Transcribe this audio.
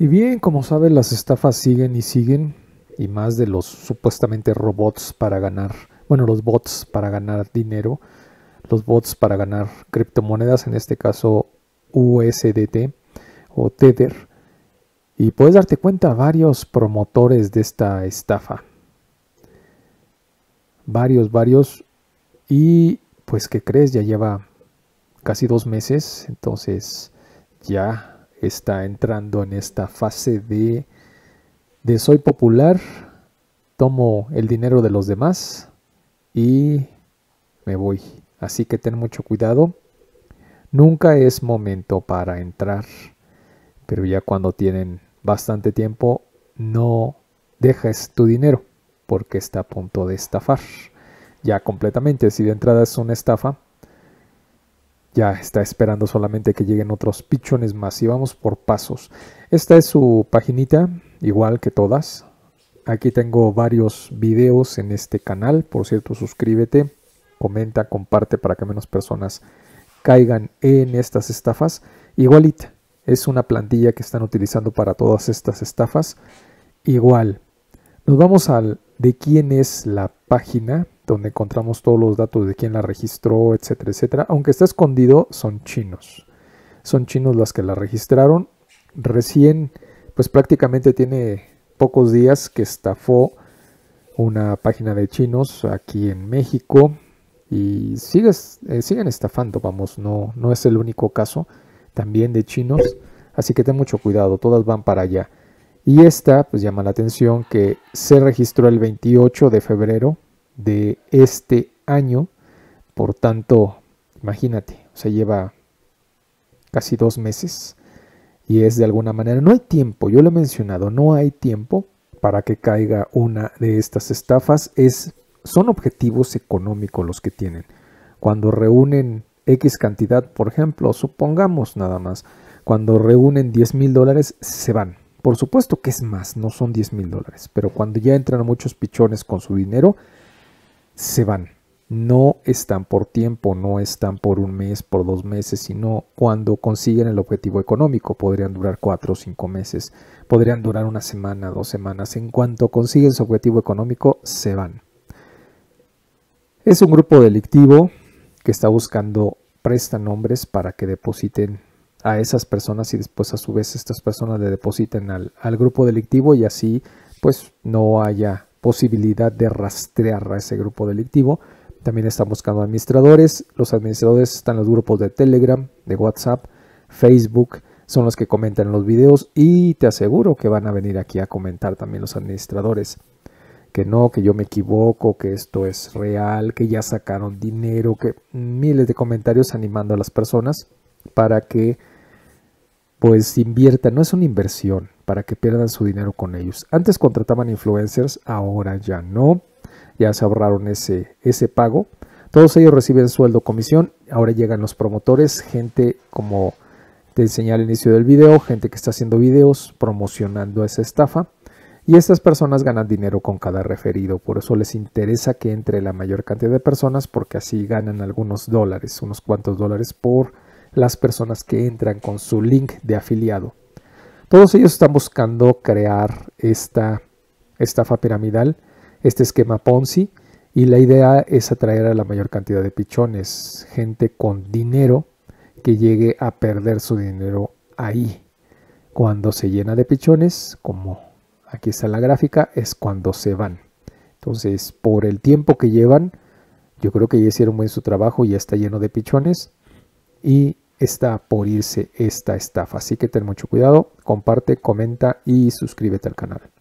Y bien, como sabes, las estafas siguen y siguen, y más de los supuestamente robots para ganar, bueno, los bots para ganar dinero, los bots para ganar criptomonedas, en este caso USDT o Tether. Y puedes darte cuenta varios promotores de esta estafa. Varios, varios. Y pues, ¿qué crees? Ya lleva casi dos meses. Entonces, ya está entrando en esta fase de, de soy popular, tomo el dinero de los demás y me voy. Así que ten mucho cuidado. Nunca es momento para entrar, pero ya cuando tienen bastante tiempo, no dejes tu dinero porque está a punto de estafar. Ya completamente, si de entrada es una estafa, ya está esperando solamente que lleguen otros pichones más y vamos por pasos. Esta es su paginita, igual que todas. Aquí tengo varios videos en este canal. Por cierto, suscríbete, comenta, comparte para que menos personas caigan en estas estafas. Igualita, es una plantilla que están utilizando para todas estas estafas. Igual, nos vamos al de quién es la página donde encontramos todos los datos de quién la registró, etcétera, etcétera. Aunque está escondido, son chinos. Son chinos las que la registraron. Recién, pues prácticamente tiene pocos días que estafó una página de chinos aquí en México y eh, siguen estafando, vamos, no, no es el único caso también de chinos, así que ten mucho cuidado, todas van para allá. Y esta, pues llama la atención que se registró el 28 de febrero de este año. Por tanto, imagínate, se lleva casi dos meses y es de alguna manera, no hay tiempo, yo lo he mencionado, no hay tiempo para que caiga una de estas estafas, es, son objetivos económicos los que tienen. Cuando reúnen X cantidad, por ejemplo, supongamos nada más, cuando reúnen 10 mil dólares, se van. Por supuesto que es más, no son 10 mil dólares, pero cuando ya entran muchos pichones con su dinero, se van. No están por tiempo, no están por un mes, por dos meses, sino cuando consiguen el objetivo económico. Podrían durar cuatro o cinco meses, podrían durar una semana, dos semanas. En cuanto consiguen su objetivo económico, se van. Es un grupo delictivo que está buscando prestanombres para que depositen a esas personas y después a su vez estas personas le depositen al, al grupo delictivo y así pues no haya posibilidad de rastrear a ese grupo delictivo. También están buscando administradores. Los administradores están en los grupos de Telegram, de WhatsApp, Facebook. Son los que comentan los videos y te aseguro que van a venir aquí a comentar también los administradores. Que no, que yo me equivoco, que esto es real, que ya sacaron dinero, que miles de comentarios animando a las personas para que pues inviertan. No es una inversión, para que pierdan su dinero con ellos. Antes contrataban influencers, ahora ya no. Ya se ahorraron ese, ese pago. Todos ellos reciben sueldo, comisión. Ahora llegan los promotores, gente como te enseñé al inicio del video, gente que está haciendo videos promocionando esa estafa. Y estas personas ganan dinero con cada referido, por eso les interesa que entre la mayor cantidad de personas porque así ganan algunos dólares, unos cuantos dólares por las personas que entran con su link de afiliado. Todos ellos están buscando crear esta estafa piramidal, este esquema Ponzi, y la idea es atraer a la mayor cantidad de pichones, gente con dinero que llegue a perder su dinero ahí. Cuando se llena de pichones, como aquí está la gráfica, es cuando se van. Entonces, por el tiempo que llevan, yo creo que ya hicieron muy su trabajo, ya está lleno de pichones y está por irse esta estafa. Así que ten mucho cuidado, comparte, comenta y suscríbete al canal.